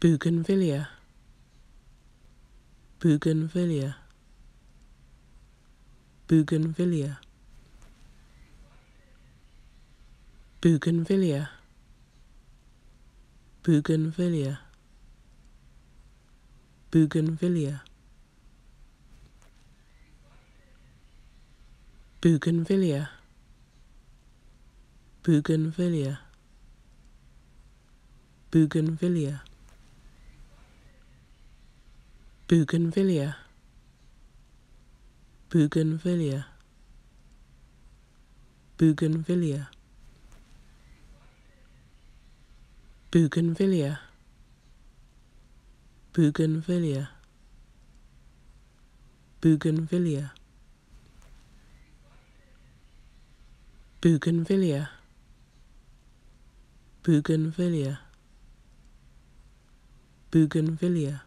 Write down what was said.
Bougainvillea, Bougainvillea, Bougainvillea, Bougainvillea, Bougainvillea, Bougainvillea, Bougainvillea, Bougainvillea bougainvillea bougainvillea bougainvillea bougainvillea bougainvillea bougainvillea bougainvillea bougainvillea bougainvillea bougainvillea